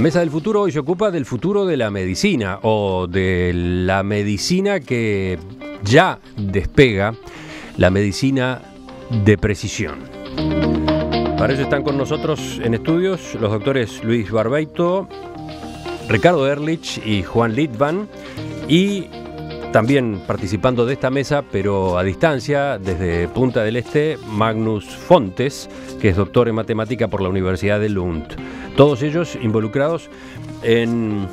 La mesa del futuro hoy se ocupa del futuro de la medicina o de la medicina que ya despega, la medicina de precisión. Para eso están con nosotros en estudios los doctores Luis Barbeito, Ricardo Erlich y Juan Litvan y también participando de esta mesa, pero a distancia, desde Punta del Este, Magnus Fontes, que es doctor en matemática por la Universidad de Lund. Todos ellos involucrados en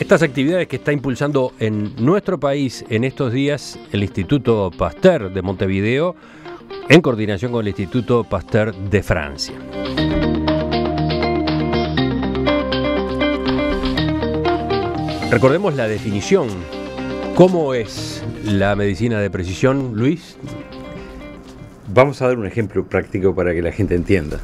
estas actividades que está impulsando en nuestro país en estos días el Instituto Pasteur de Montevideo, en coordinación con el Instituto Pasteur de Francia. Recordemos la definición ¿Cómo es la medicina de precisión, Luis? Vamos a dar un ejemplo práctico para que la gente entienda.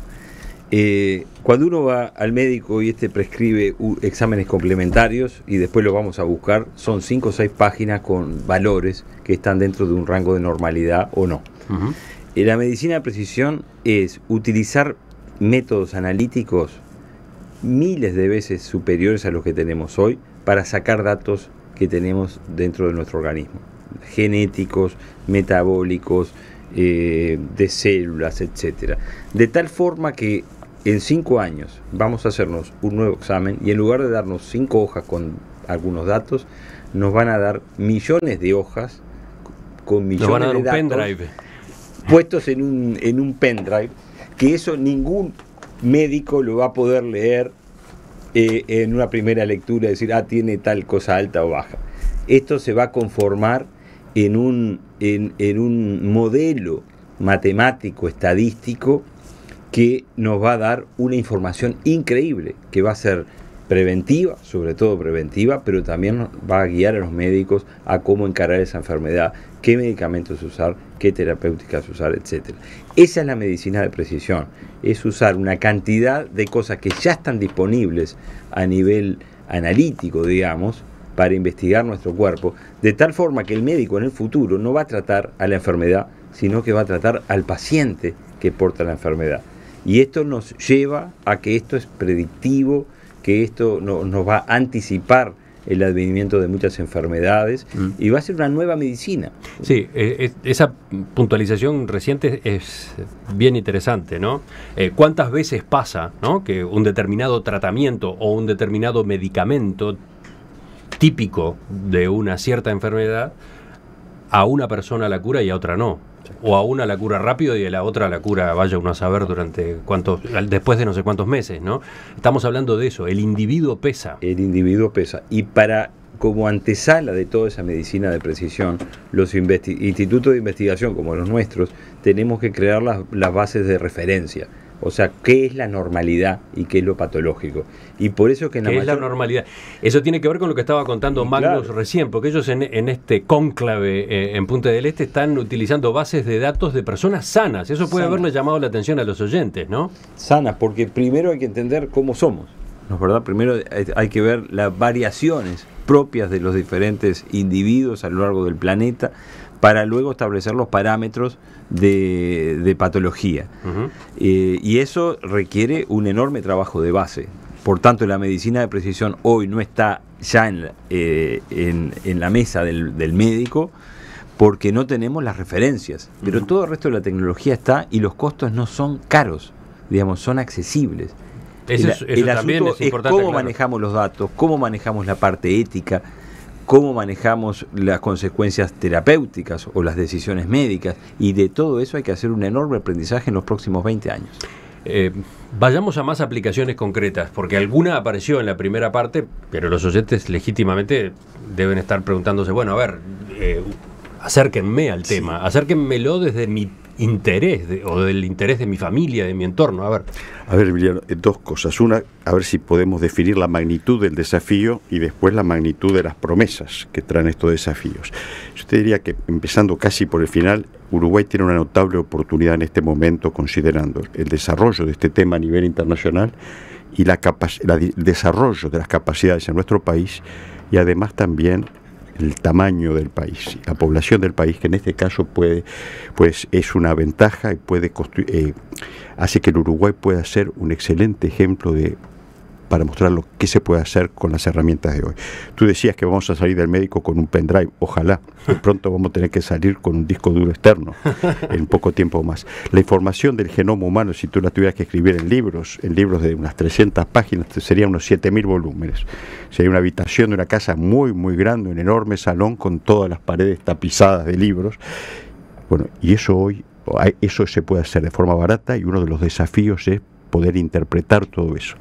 Eh, cuando uno va al médico y este prescribe exámenes complementarios y después los vamos a buscar, son cinco o seis páginas con valores que están dentro de un rango de normalidad o no. Eh, la medicina de precisión es utilizar métodos analíticos miles de veces superiores a los que tenemos hoy para sacar datos que tenemos dentro de nuestro organismo, genéticos, metabólicos, eh, de células, etcétera. De tal forma que en cinco años vamos a hacernos un nuevo examen y en lugar de darnos cinco hojas con algunos datos, nos van a dar millones de hojas con millones de datos puestos en un, en un pendrive, que eso ningún médico lo va a poder leer eh, en una primera lectura decir, ah, tiene tal cosa alta o baja. Esto se va a conformar en un, en un modelo matemático, estadístico, que nos va a dar una información increíble, que va a ser preventiva, sobre todo preventiva, pero también va a guiar a los médicos a cómo encarar esa enfermedad, qué medicamentos usar, qué terapéuticas usar, etc. Esa es la medicina de precisión, es usar una cantidad de cosas que ya están disponibles a nivel analítico, digamos, para investigar nuestro cuerpo, de tal forma que el médico en el futuro no va a tratar a la enfermedad, sino que va a tratar al paciente que porta la enfermedad. Y esto nos lleva a que esto es predictivo, que esto nos va a anticipar el advenimiento de muchas enfermedades mm. y va a ser una nueva medicina. Sí, eh, esa puntualización reciente es bien interesante, ¿no? Eh, ¿Cuántas veces pasa que un determinado tratamiento o un determinado medicamento típico de una cierta enfermedad a una persona la cura y a otra no? o a una la cura rápido y a la otra la cura vaya uno a saber durante cuántos, después de no sé cuántos meses, ¿no? Estamos hablando de eso, el individuo pesa. El individuo pesa. Y para, como antesala de toda esa medicina de precisión, los institutos de investigación como los nuestros, tenemos que crear las, las bases de referencia o sea, ¿qué es la normalidad y qué es lo patológico? Y por eso que en ¿Qué es la normalidad? Eso tiene que ver con lo que estaba contando Magnus recién, porque ellos en, este cónclave eh, en Punta del Este están utilizando bases de datos de personas sanas. Eso puede haberle llamado la atención a los oyentes, ¿no? Sanas, porque primero hay que entender cómo somos. ¿no verdad? Primero hay que ver las variaciones propias de los diferentes individuos a lo largo del planeta, para luego establecer los parámetros de, patología. Eh, y eso requiere un enorme trabajo de base. Por tanto, la medicina de precisión hoy no está ya en, eh, la mesa del, médico porque no tenemos las referencias. Pero todo el resto de la tecnología está y los costos no son caros, digamos, son accesibles. Eso, el, asunto es, importante, cómo manejamos los datos, cómo manejamos la parte ética, cómo manejamos las consecuencias terapéuticas o las decisiones médicas. Y de todo eso hay que hacer un enorme aprendizaje en los próximos 20 años. Eh, vayamos a más aplicaciones concretas, porque alguna apareció en la primera parte, pero los oyentes legítimamente deben estar preguntándose, bueno, a ver, eh, acérquenme al tema, acérquenmelo desde mi interés o del interés de mi familia, de mi entorno. A ver. A ver, Emiliano, eh, dos cosas. Una, a ver si podemos definir la magnitud del desafío y después la magnitud de las promesas que traen estos desafíos. Yo te diría que, empezando casi por el final, Uruguay tiene una notable oportunidad en este momento considerando el desarrollo de este tema a nivel internacional y la, el desarrollo de las capacidades en nuestro país y además también el tamaño del país, la población del país, que en este caso puede, pues es una ventaja y puede eh, hace que el Uruguay pueda ser un excelente ejemplo de para mostrar lo que se puede hacer con las herramientas de hoy. Tú decías que vamos a salir del médico con un pendrive, ojalá. De pronto vamos a tener que salir con un disco duro externo en poco tiempo más. La información del genoma humano, si tú la tuvieras que escribir en libros, en libros de unas 300 páginas, serían unos 7.000 volúmenes. Sería una habitación de una casa muy, muy grande, un enorme salón con todas las paredes tapizadas de libros. Bueno, y eso hoy, eso se puede hacer de forma barata y uno de los desafíos es poder interpretar todo eso.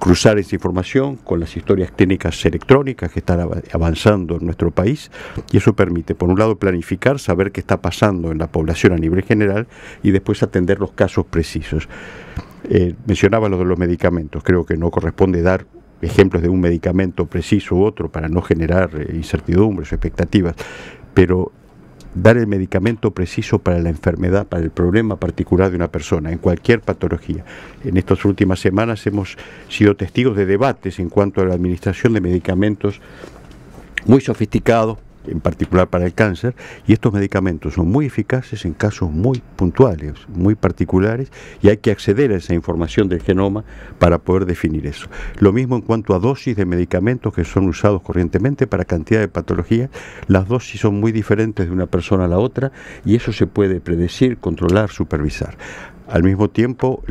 Cruzar esa información con las historias clínicas electrónicas que están avanzando en nuestro país y eso permite, por un lado, planificar, saber qué está pasando en la población a nivel general y después atender los casos precisos. Eh, mencionaba lo de los medicamentos, creo que no corresponde dar ejemplos de un medicamento preciso u otro para no generar eh, incertidumbres o expectativas, pero dar el medicamento preciso para la enfermedad, para el problema particular de una persona, en cualquier patología. En estas últimas semanas hemos sido testigos de debates en cuanto a la administración de medicamentos muy sofisticados, en particular para el cáncer, y estos medicamentos son muy eficaces en casos muy puntuales, muy particulares, y hay que acceder a esa información del genoma para poder definir eso. Lo mismo en cuanto a dosis de medicamentos que son usados corrientemente para cantidad de patologías, las dosis son muy diferentes de una persona a la otra, y eso se puede predecir, controlar, supervisar. Al mismo tiempo,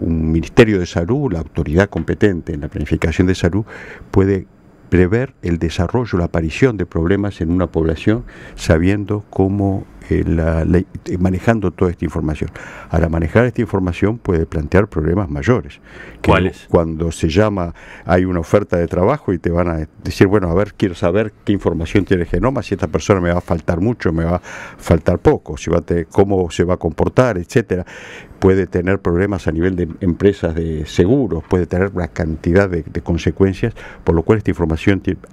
un Ministerio de Salud, la autoridad competente en la planificación de salud, puede prever el desarrollo, la aparición de problemas en una población sabiendo cómo eh, la, eh, manejando toda esta información. al manejar esta información puede plantear problemas mayores. ¿Cuáles? Cuando se llama, hay una oferta de trabajo y te van a decir, bueno, a ver, quiero saber qué información tiene el genoma, si esta persona me va a faltar mucho, me va a faltar poco, si va a cómo se va a comportar, etcétera. Puede tener problemas a nivel de em-, empresas de seguros, puede tener una cantidad de consecuencias, por lo cual esta información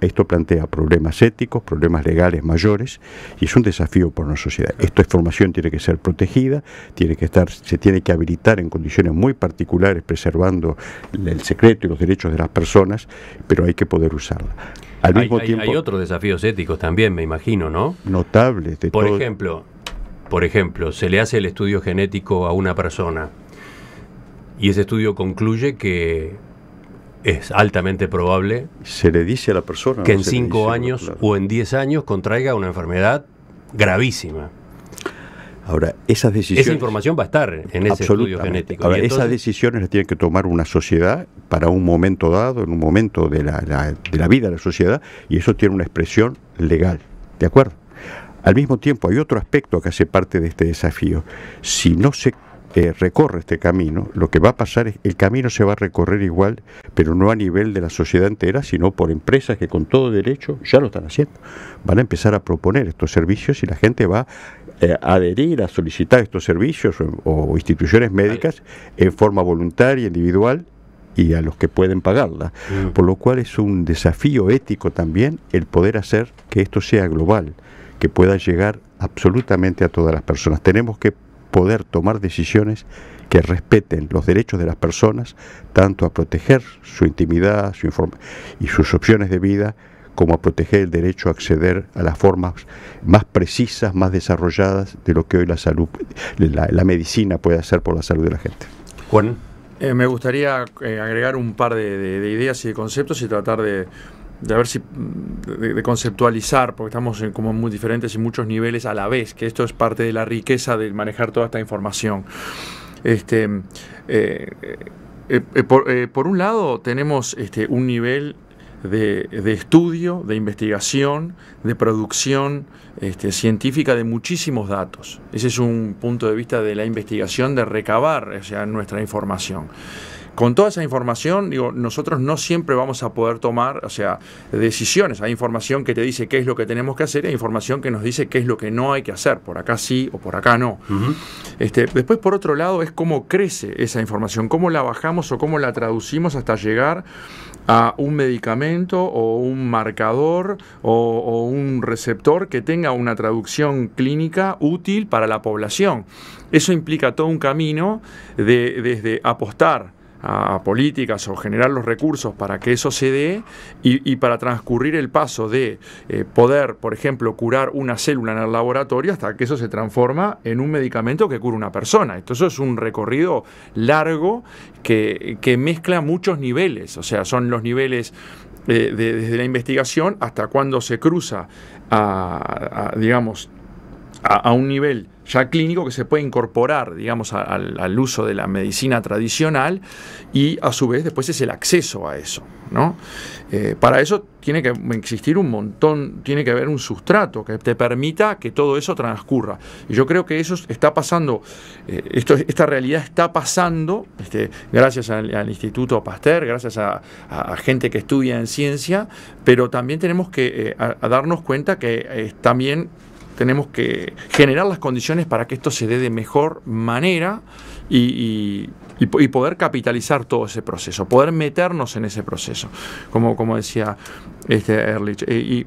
esto plantea problemas éticos, problemas legales mayores y es un desafío para una sociedad. Esta información tiene que ser protegida, tiene que estar, se tiene que habilitar en condiciones muy particulares, preservando el secreto y los derechos de las personas, pero hay que poder usarla. Al mismo hay, tiempo, hay, otros desafíos éticos también, me imagino, ¿no? Notables. por ejemplo, por ejemplo, se le hace el estudio genético a una persona y ese estudio concluye que es altamente probable. Se le dice a la persona. Que en cinco años o en diez años contraiga una enfermedad gravísima. Ahora, Esa información va a estar en ese estudio genético. Ahora, esas decisiones las tiene que tomar una sociedad para un momento dado, en un momento de la, de la vida de la sociedad, y eso tiene una expresión legal. ¿De acuerdo? Al mismo tiempo, hay otro aspecto que hace parte de este desafío. Si no se eh, recorre este camino, lo que va a pasar es el camino se va a recorrer igual, pero no a nivel de la sociedad entera, sino por empresas que con todo derecho ya lo están haciendo. Van a empezar a proponer estos servicios y la gente va eh, a adherir, a solicitar estos servicios o, instituciones médicas en forma voluntaria, individual y a los que pueden pagarla. Mm. Por lo cual es un desafío ético también el poder hacer que esto sea global, que pueda llegar absolutamente a todas las personas. Tenemos que poder tomar decisiones que respeten los derechos de las personas, tanto a proteger su intimidad su y sus opciones de vida, como a proteger el derecho a acceder a las formas más precisas, más desarrolladas de lo que hoy la salud, la, medicina puede hacer por la salud de la gente. Juan. Eh, me gustaría eh, agregar un par de, ideas y conceptos y tratar de de ver si de, conceptualizar, porque estamos en como muy diferentes y muchos niveles a la vez, que esto es parte de la riqueza de manejar toda esta información. Este, eh, eh, eh, por, un lado tenemos este, un nivel de, estudio, de investigación, de producción este, científica de muchísimos datos. Ese es un punto de vista de la investigación, de recabar sea, nuestra información con toda esa información, digo, nosotros no siempre vamos a poder tomar, o sea, decisiones. Hay información que te dice qué es lo que tenemos que hacer y hay información que nos dice qué es lo que no hay que hacer. Por acá sí o por acá no. este, después, por otro lado, es cómo crece esa información, cómo la bajamos o cómo la traducimos hasta llegar a un medicamento o un marcador o, o un receptor que tenga una traducción clínica útil para la población. Eso implica todo un camino de, desde apostar a, políticas o generar los recursos para que eso se dé y, para transcurrir el paso de eh, poder, por ejemplo, curar una célula en el laboratorio hasta que eso se transforma en un medicamento que cura una persona. esto es un recorrido largo que, que mezcla muchos niveles, o sea, son los niveles eh, de, desde la investigación hasta cuando se cruza a, digamos, a, a un nivel ya clínico que se puede incorporar, digamos, al, uso de la medicina tradicional y a su vez después es el acceso a eso, ¿no? Eh, para eso tiene que existir un montón, tiene que haber un sustrato que te permita que todo eso transcurra. Y yo creo que eso está pasando, eh, esta realidad está pasando, este, gracias al, Instituto Pasteur, gracias a, gente que estudia en ciencia, pero también tenemos que eh, darnos cuenta que también tenemos que generar las condiciones para que esto se dé de mejor manera y, poder capitalizar todo ese proceso, poder meternos en ese proceso, como, como decía este eh,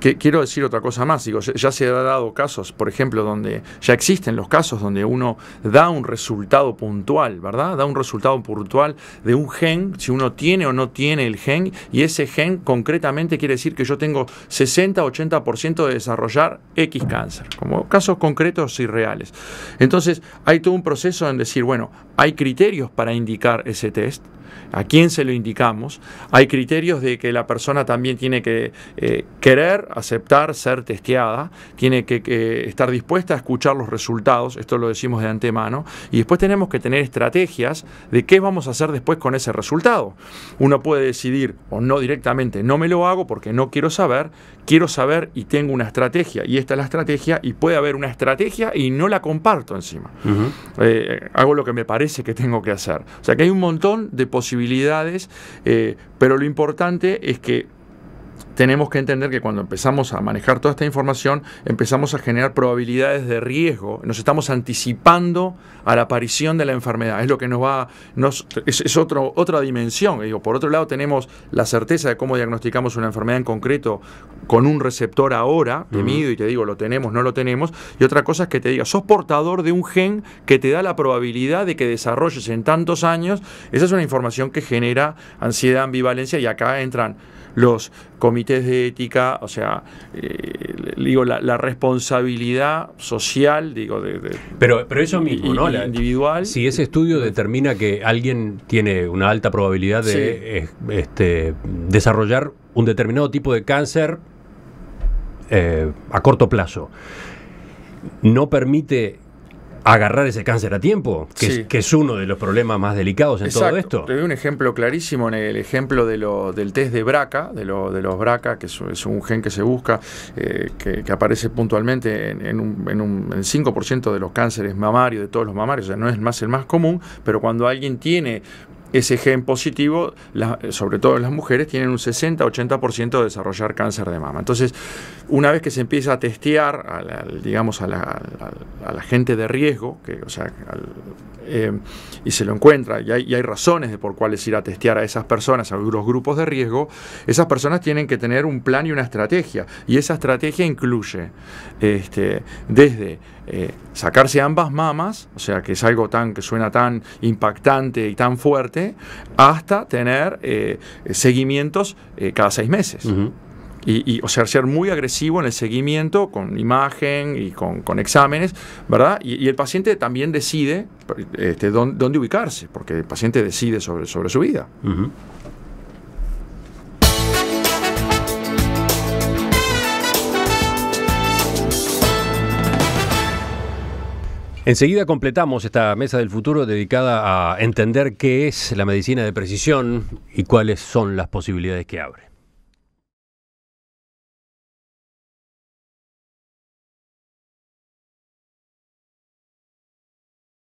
quiero decir otra cosa más, digo, ya, se ha dado casos, por ejemplo, donde ya existen los casos donde uno da un resultado puntual, ¿verdad? Da un resultado puntual de un gen, si uno tiene o no tiene el gen, y ese gen concretamente quiere decir que yo tengo 60-80% de desarrollar X cáncer, como casos concretos y reales. Entonces, hay todo un proceso en decir, bueno, hay criterios para indicar ese test, a quién se lo indicamos. Hay criterios de que la persona también tiene que eh, querer, aceptar, ser testeada, tiene que, estar dispuesta a escuchar los resultados, esto lo decimos de antemano, y después tenemos que tener estrategias de qué vamos a hacer después con ese resultado. Uno puede decidir o no directamente, no me lo hago porque no quiero saber, quiero saber y tengo una estrategia, y esta es la estrategia, y puede haber una estrategia y no la comparto encima. Eh, hago lo que me parece que tengo que hacer. O sea que hay un montón de posibilidades, eh, pero lo importante es que tenemos que entender que cuando empezamos a manejar toda esta información, empezamos a generar probabilidades de riesgo, nos estamos anticipando a la aparición de la enfermedad, es lo que nos va, nos, es, otra dimensión. por otro lado tenemos la certeza de cómo diagnosticamos una enfermedad en concreto con un receptor ahora, te y te digo, lo tenemos, no lo tenemos, y otra cosa es que te diga, sos portador de un gen que te da la probabilidad de que desarrolles en tantos años, esa es una información que genera ansiedad, ambivalencia, y acá entran los comités de ética, o sea, eh, digo, la, responsabilidad social, digo, de, pero, pero eso mismo, ¿no? La, individual. Si ese estudio determina que alguien tiene una alta probabilidad de este, desarrollar un determinado tipo de cáncer eh, a corto plazo, no permite agarrar ese cáncer a tiempo, que, es, uno de los problemas más delicados en todo esto. Te doy un ejemplo clarísimo en el ejemplo de lo, del test de BRCA, de, de los BRCA, que es, un gen que se busca, eh, que, aparece puntualmente en, en un, en un 5% de los cánceres mamarios, de todos los mamarios, o sea, no es más el más común, pero cuando alguien tiene ese gen positivo, sobre todo en las mujeres, tienen un 60-80% de desarrollar cáncer de mama. Entonces, una vez que se empieza a testear, a la, digamos, a la, gente de riesgo, que, eh, y se lo encuentra, y hay, razones de por cuáles ir a testear a esas personas, a los grupos de riesgo, esas personas tienen que tener un plan y una estrategia. Y esa estrategia incluye este, desde eh, sacarse ambas mamas, o sea, que es algo tan que suena tan impactante y tan fuerte, hasta tener eh, seguimientos eh, cada seis meses. y, o sea, ser muy agresivo en el seguimiento con imagen y con, exámenes, ¿verdad? Y, el paciente también decide este, dónde, ubicarse, porque el paciente decide sobre, sobre su vida. Enseguida completamos esta mesa del futuro dedicada a entender qué es la medicina de precisión y cuáles son las posibilidades que abre.